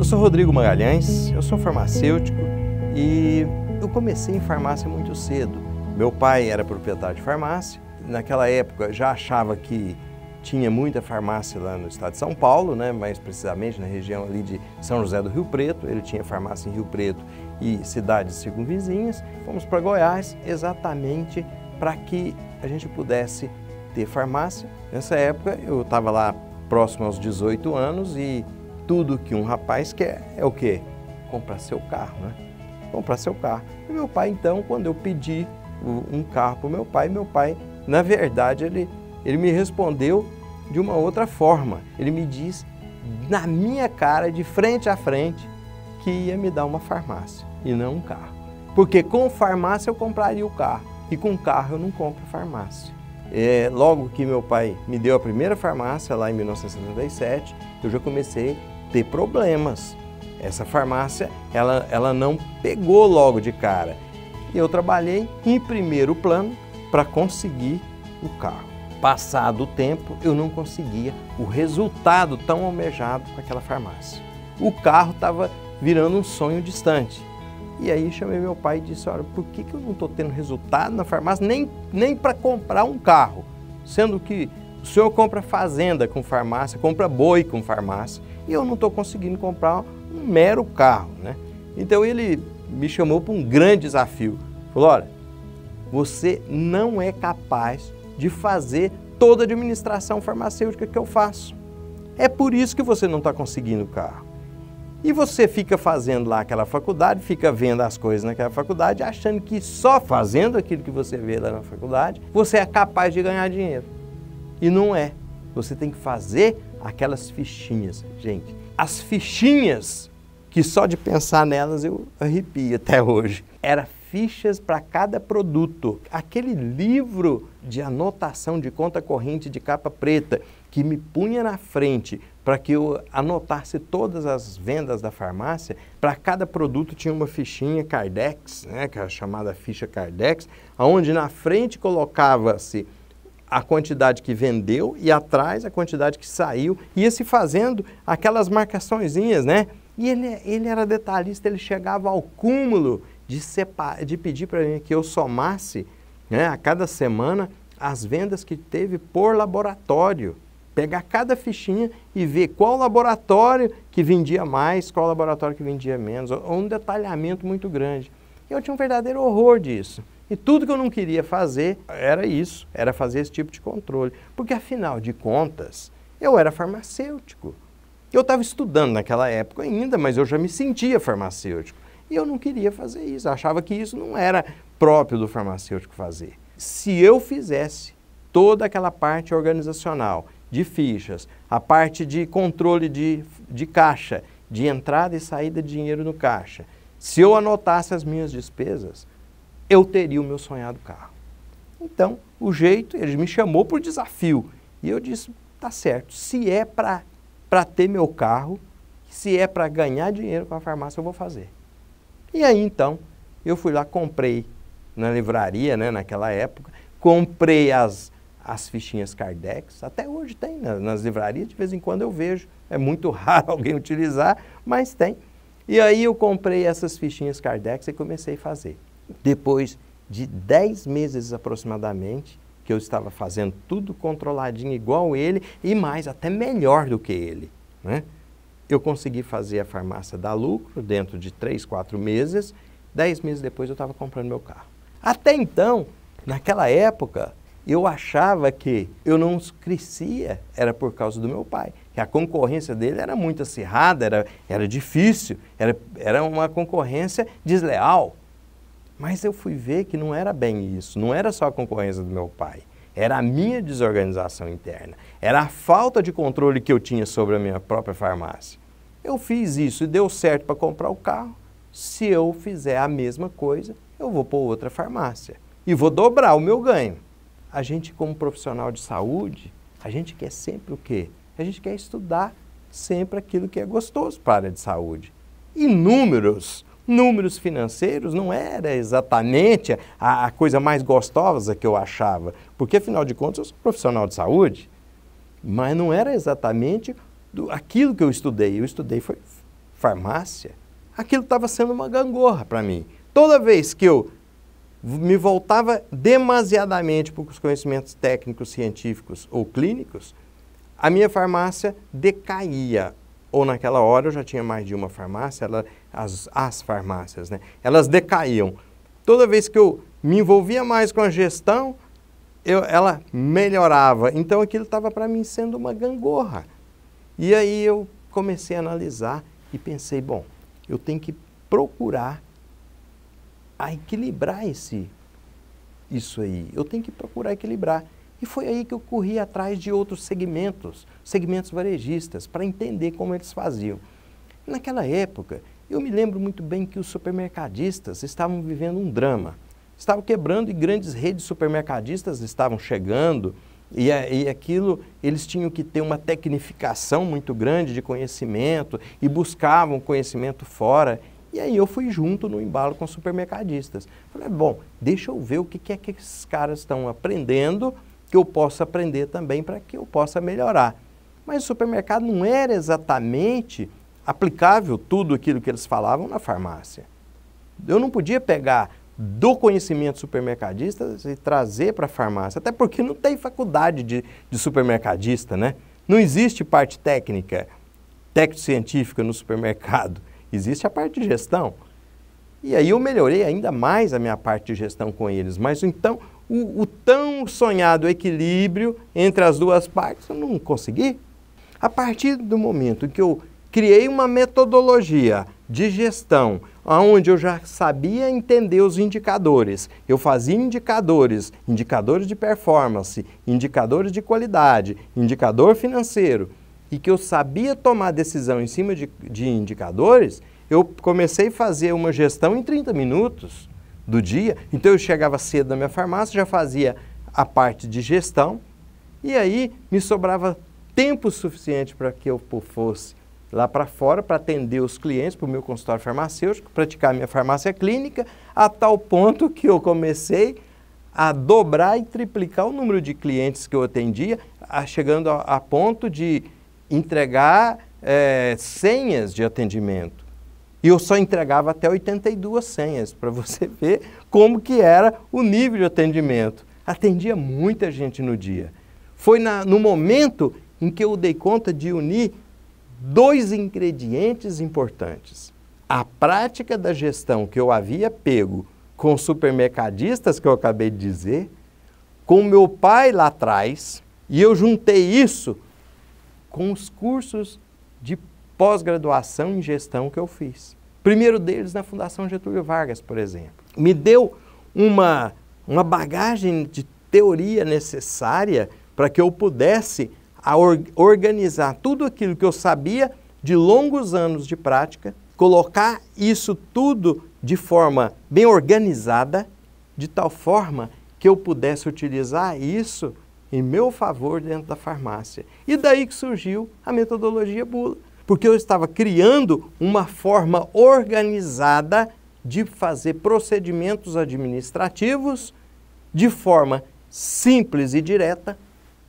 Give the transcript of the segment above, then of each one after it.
Eu sou Rodrigo Magalhães, eu sou farmacêutico e eu comecei em farmácia muito cedo. Meu pai era proprietário de farmácia, naquela época já achava que tinha muita farmácia lá no estado de São Paulo, né, mais precisamente na região ali de São José do Rio Preto. Ele tinha farmácia em Rio Preto e cidades circunvizinhas. Fomos para Goiás exatamente para que a gente pudesse ter farmácia. Nessa época eu estava lá próximo aos 18 anos e tudo que um rapaz quer é o quê? Comprar seu carro, né? Comprar seu carro. E meu pai, então, quando eu pedi um carro para o meu pai, meu pai, na verdade, ele, ele me respondeu de uma outra forma. Ele me diz na minha cara, de frente a frente, que ia me dar uma farmácia e não um carro. Porque com farmácia eu compraria o carro e com carro eu não compro farmácia. É, logo que meu pai me deu a primeira farmácia, lá em 1977, eu já comecei a ter problemas. Essa farmácia, ela, ela não pegou logo de cara. E eu trabalhei em primeiro plano para conseguir o carro. Passado o tempo, eu não conseguia o resultado tão almejado com aquela farmácia. O carro estava virando um sonho distante. E aí chamei meu pai e disse, olha, por que, que eu não estou tendo resultado na farmácia nem, nem para comprar um carro? Sendo que o senhor compra fazenda com farmácia, compra boi com farmácia, e eu não estou conseguindo comprar um mero carro, né? Então ele me chamou para um grande desafio. Falou, olha, você não é capaz de fazer toda a administração farmacêutica que eu faço. É por isso que você não está conseguindo o carro. E você fica fazendo lá aquela faculdade, fica vendo as coisas naquela faculdade, achando que só fazendo aquilo que você vê lá na faculdade, você é capaz de ganhar dinheiro. E não é. Você tem que fazer aquelas fichinhas. Gente, as fichinhas, que só de pensar nelas eu arrepio até hoje, era fichas para cada produto. Aquele livro de anotação de conta corrente de capa preta que me punha na frente para que eu anotasse todas as vendas da farmácia. Para cada produto tinha uma fichinha Cardex, né, que era é chamada ficha Cardex, onde na frente colocava-se a quantidade que vendeu e atrás a quantidade que saiu, ia se fazendo aquelas marcaçõezinhas, né? E ele, ele era detalhista, ele chegava ao cúmulo de, separ, de pedir para mim que eu somasse né, a cada semana as vendas que teve por laboratório pegar cada fichinha e ver qual laboratório que vendia mais, qual laboratório que vendia menos, ou um detalhamento muito grande. Eu tinha um verdadeiro horror disso. E tudo que eu não queria fazer era isso, era fazer esse tipo de controle. Porque, afinal de contas, eu era farmacêutico. Eu estava estudando naquela época ainda, mas eu já me sentia farmacêutico. E eu não queria fazer isso, achava que isso não era próprio do farmacêutico fazer. Se eu fizesse toda aquela parte organizacional de fichas, a parte de controle de, de caixa, de entrada e saída de dinheiro no caixa. Se eu anotasse as minhas despesas, eu teria o meu sonhado carro. Então, o jeito, ele me chamou por desafio. E eu disse: tá certo, se é para ter meu carro, se é para ganhar dinheiro com a farmácia, eu vou fazer. E aí então, eu fui lá, comprei na livraria, né, naquela época, comprei as, as fichinhas Kardex. Até hoje tem né, nas livrarias, de vez em quando eu vejo. É muito raro alguém utilizar, mas tem. E aí eu comprei essas fichinhas Kardex e comecei a fazer. Depois de 10 meses aproximadamente, que eu estava fazendo tudo controladinho igual ele e mais, até melhor do que ele. Né? Eu consegui fazer a farmácia dar lucro dentro de 3, 4 meses. Dez meses depois eu estava comprando meu carro. Até então, naquela época, eu achava que eu não crescia, era por causa do meu pai. Que a concorrência dele era muito acirrada, era, era difícil, era, era uma concorrência desleal. Mas eu fui ver que não era bem isso, não era só a concorrência do meu pai, era a minha desorganização interna, era a falta de controle que eu tinha sobre a minha própria farmácia. Eu fiz isso e deu certo para comprar o carro. Se eu fizer a mesma coisa, eu vou para outra farmácia e vou dobrar o meu ganho a gente como profissional de saúde, a gente quer sempre o quê? A gente quer estudar sempre aquilo que é gostoso para a área de saúde. E números, números financeiros não era exatamente a, a coisa mais gostosa que eu achava, porque afinal de contas eu sou profissional de saúde, mas não era exatamente do, aquilo que eu estudei. Eu estudei foi farmácia. Aquilo estava sendo uma gangorra para mim. Toda vez que eu me voltava demasiadamente para os conhecimentos técnicos, científicos ou clínicos, a minha farmácia decaía. Ou naquela hora eu já tinha mais de uma farmácia, ela, as, as farmácias, né? Elas decaíam. Toda vez que eu me envolvia mais com a gestão, eu, ela melhorava. Então aquilo estava para mim sendo uma gangorra. E aí eu comecei a analisar e pensei, bom, eu tenho que procurar a equilibrar esse isso aí. Eu tenho que procurar equilibrar. E foi aí que eu corri atrás de outros segmentos, segmentos varejistas, para entender como eles faziam. Naquela época, eu me lembro muito bem que os supermercadistas estavam vivendo um drama. Estavam quebrando e grandes redes supermercadistas estavam chegando, e, e aquilo eles tinham que ter uma tecnificação muito grande de conhecimento e buscavam conhecimento fora e aí eu fui junto no embalo com os supermercadistas. Falei, ah, bom, deixa eu ver o que é que esses caras estão aprendendo, que eu possa aprender também para que eu possa melhorar. Mas o supermercado não era exatamente aplicável tudo aquilo que eles falavam na farmácia. Eu não podia pegar do conhecimento supermercadista e trazer para a farmácia, até porque não tem faculdade de, de supermercadista, né? Não existe parte técnica, técnico-científica no supermercado existe a parte de gestão. E aí eu melhorei ainda mais a minha parte de gestão com eles. Mas então, o, o tão sonhado equilíbrio entre as duas partes, eu não consegui. A partir do momento que eu criei uma metodologia de gestão, onde eu já sabia entender os indicadores. Eu fazia indicadores, indicadores de performance, indicadores de qualidade, indicador financeiro e que eu sabia tomar decisão em cima de, de indicadores, eu comecei a fazer uma gestão em 30 minutos do dia. Então eu chegava cedo na minha farmácia, já fazia a parte de gestão e aí me sobrava tempo suficiente para que eu fosse lá para fora para atender os clientes para o meu consultório farmacêutico, praticar minha farmácia clínica, a tal ponto que eu comecei a dobrar e triplicar o número de clientes que eu atendia, a, chegando a, a ponto de entregar é, senhas de atendimento. E eu só entregava até 82 senhas, para você ver como que era o nível de atendimento. Atendia muita gente no dia. Foi na, no momento em que eu dei conta de unir dois ingredientes importantes. A prática da gestão que eu havia pego com supermercadistas, que eu acabei de dizer, com meu pai lá atrás, e eu juntei isso com os cursos de pós-graduação em gestão que eu fiz. Primeiro deles na Fundação Getúlio Vargas, por exemplo. Me deu uma, uma bagagem de teoria necessária para que eu pudesse or organizar tudo aquilo que eu sabia de longos anos de prática, colocar isso tudo de forma bem organizada, de tal forma que eu pudesse utilizar isso em meu favor dentro da farmácia. E daí que surgiu a metodologia Bula, porque eu estava criando uma forma organizada de fazer procedimentos administrativos de forma simples e direta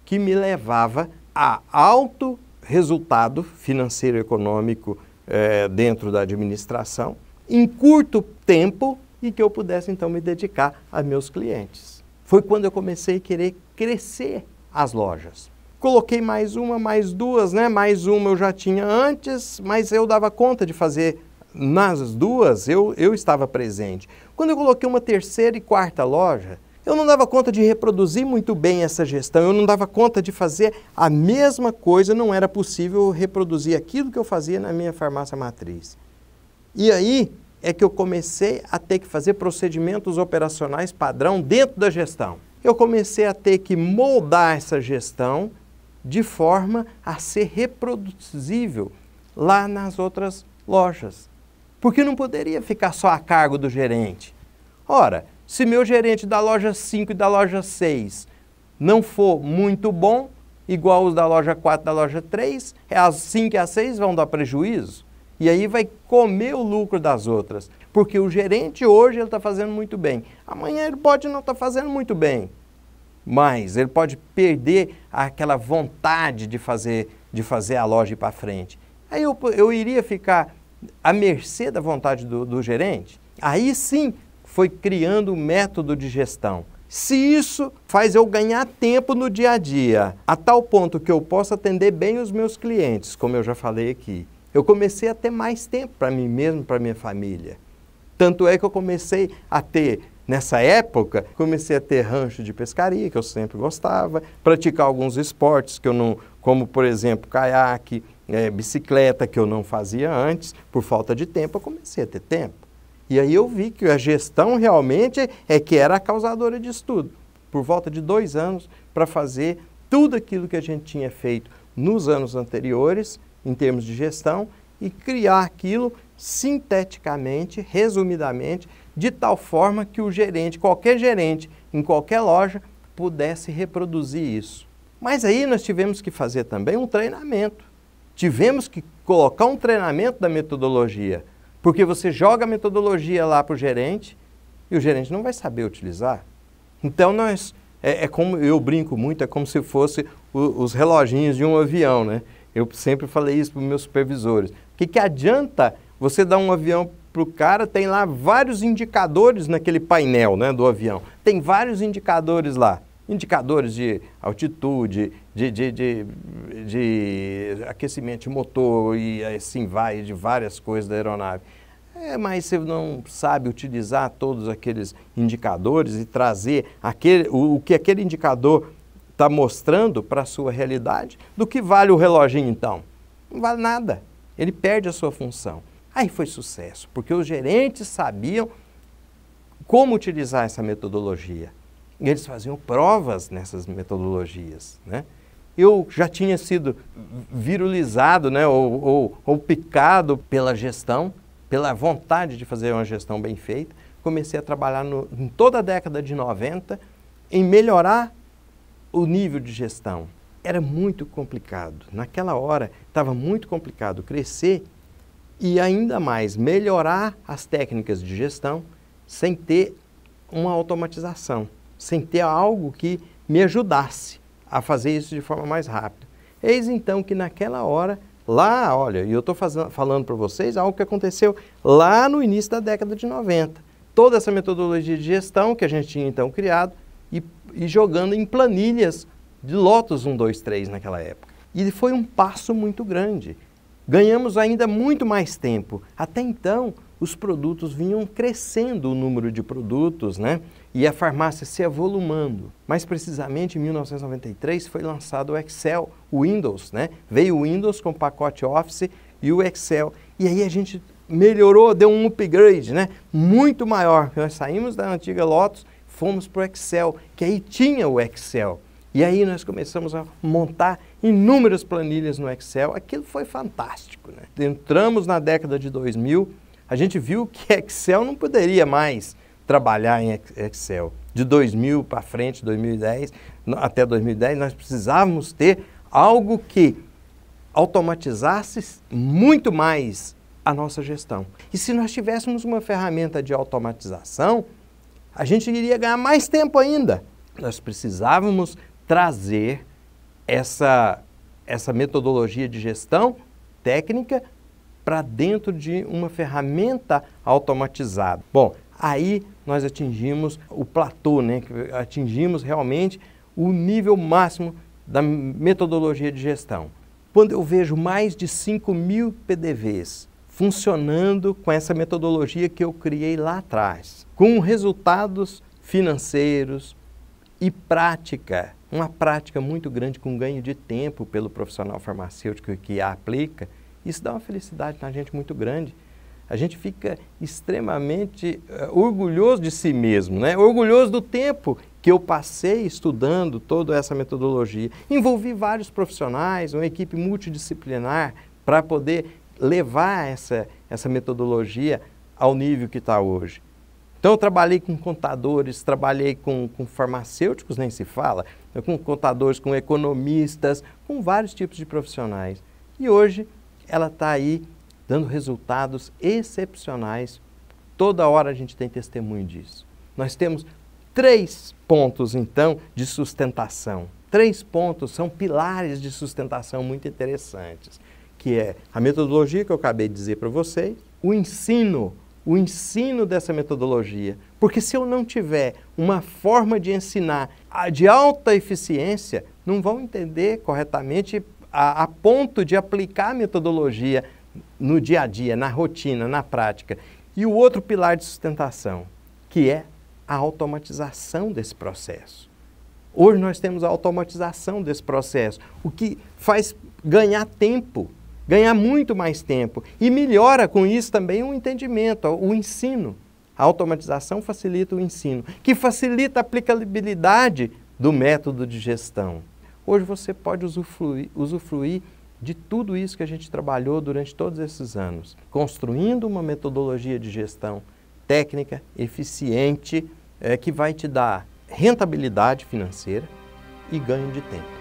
que me levava a alto resultado financeiro e econômico é, dentro da administração em curto tempo e que eu pudesse então me dedicar a meus clientes. Foi quando eu comecei a querer crescer as lojas. Coloquei mais uma, mais duas, né? Mais uma eu já tinha antes, mas eu dava conta de fazer nas duas, eu, eu estava presente. Quando eu coloquei uma terceira e quarta loja, eu não dava conta de reproduzir muito bem essa gestão, eu não dava conta de fazer a mesma coisa, não era possível reproduzir aquilo que eu fazia na minha farmácia matriz. E aí é que eu comecei a ter que fazer procedimentos operacionais padrão dentro da gestão eu comecei a ter que moldar essa gestão de forma a ser reproduzível lá nas outras lojas. Porque não poderia ficar só a cargo do gerente. Ora, se meu gerente da loja 5 e da loja 6 não for muito bom, igual os da loja 4 e da loja 3, é as 5 e as 6 vão dar prejuízo e aí vai comer o lucro das outras. Porque o gerente hoje ele está fazendo muito bem, amanhã ele pode não estar tá fazendo muito bem, mas ele pode perder aquela vontade de fazer, de fazer a loja ir para frente. Aí eu, eu iria ficar à mercê da vontade do, do gerente? Aí sim foi criando um método de gestão. Se isso faz eu ganhar tempo no dia a dia, a tal ponto que eu possa atender bem os meus clientes, como eu já falei aqui, eu comecei a ter mais tempo para mim mesmo, para minha família. Tanto é que eu comecei a ter, nessa época, comecei a ter rancho de pescaria, que eu sempre gostava, praticar alguns esportes que eu não, como por exemplo, caiaque, é, bicicleta, que eu não fazia antes, por falta de tempo, eu comecei a ter tempo. E aí eu vi que a gestão realmente é que era a causadora de tudo. Por volta de dois anos, para fazer tudo aquilo que a gente tinha feito nos anos anteriores, em termos de gestão e criar aquilo sinteticamente, resumidamente, de tal forma que o gerente, qualquer gerente em qualquer loja, pudesse reproduzir isso. Mas aí nós tivemos que fazer também um treinamento. Tivemos que colocar um treinamento da metodologia, porque você joga a metodologia lá para o gerente e o gerente não vai saber utilizar. Então nós é, é como eu brinco muito, é como se fosse o, os reloginhos de um avião, né? Eu sempre falei isso para os meus supervisores. O que, que adianta você dar um avião para o cara, tem lá vários indicadores naquele painel né, do avião. Tem vários indicadores lá. Indicadores de altitude, de, de, de, de aquecimento de motor e assim vai, de várias coisas da aeronave. É, mas você não sabe utilizar todos aqueles indicadores e trazer aquele, o, o que aquele indicador está mostrando para a sua realidade, do que vale o reloginho então? Não vale nada. Ele perde a sua função. Aí foi sucesso, porque os gerentes sabiam como utilizar essa metodologia. E eles faziam provas nessas metodologias. Né? Eu já tinha sido virulizado né, ou, ou, ou picado pela gestão, pela vontade de fazer uma gestão bem feita. Comecei a trabalhar no, em toda a década de 90 em melhorar o nível de gestão era muito complicado. Naquela hora estava muito complicado crescer e ainda mais melhorar as técnicas de gestão sem ter uma automatização, sem ter algo que me ajudasse a fazer isso de forma mais rápida. Eis então que naquela hora, lá, olha, e eu estou falando para vocês algo que aconteceu lá no início da década de 90. Toda essa metodologia de gestão que a gente tinha então criado e e jogando em planilhas de Lotus 1, 2, 3 naquela época. E foi um passo muito grande. Ganhamos ainda muito mais tempo. Até então, os produtos vinham crescendo o número de produtos, né? E a farmácia se avolumando. Mais precisamente, em 1993 foi lançado o Excel, o Windows, né? Veio o Windows com o pacote Office e o Excel. E aí a gente melhorou, deu um upgrade, né? Muito maior. Nós saímos da antiga Lotus fomos para o Excel, que aí tinha o Excel. E aí nós começamos a montar inúmeras planilhas no Excel. Aquilo foi fantástico. Né? Entramos na década de 2000, a gente viu que Excel não poderia mais trabalhar em Excel. De 2000 para frente, 2010, até 2010, nós precisávamos ter algo que automatizasse muito mais a nossa gestão. E se nós tivéssemos uma ferramenta de automatização, a gente iria ganhar mais tempo ainda. Nós precisávamos trazer essa, essa metodologia de gestão técnica para dentro de uma ferramenta automatizada. Bom, aí nós atingimos o platô, né? atingimos realmente o nível máximo da metodologia de gestão. Quando eu vejo mais de 5 mil PDVs funcionando com essa metodologia que eu criei lá atrás, com resultados financeiros e prática, uma prática muito grande com ganho de tempo pelo profissional farmacêutico que a aplica, isso dá uma felicidade na gente muito grande. A gente fica extremamente uh, orgulhoso de si mesmo, né? orgulhoso do tempo que eu passei estudando toda essa metodologia. Envolvi vários profissionais, uma equipe multidisciplinar para poder levar essa, essa metodologia ao nível que está hoje. Então, eu trabalhei com contadores, trabalhei com, com farmacêuticos, nem se fala, com contadores, com economistas, com vários tipos de profissionais. E hoje ela está aí dando resultados excepcionais. Toda hora a gente tem testemunho disso. Nós temos três pontos, então, de sustentação. Três pontos são pilares de sustentação muito interessantes que é a metodologia que eu acabei de dizer para vocês, o ensino, o ensino dessa metodologia. Porque se eu não tiver uma forma de ensinar de alta eficiência, não vão entender corretamente a, a ponto de aplicar a metodologia no dia a dia, na rotina, na prática. E o outro pilar de sustentação, que é a automatização desse processo. Hoje nós temos a automatização desse processo, o que faz ganhar tempo ganhar muito mais tempo. E melhora com isso também o entendimento, o ensino. A automatização facilita o ensino, que facilita a aplicabilidade do método de gestão. Hoje você pode usufruir, usufruir de tudo isso que a gente trabalhou durante todos esses anos, construindo uma metodologia de gestão técnica, eficiente, é, que vai te dar rentabilidade financeira e ganho de tempo.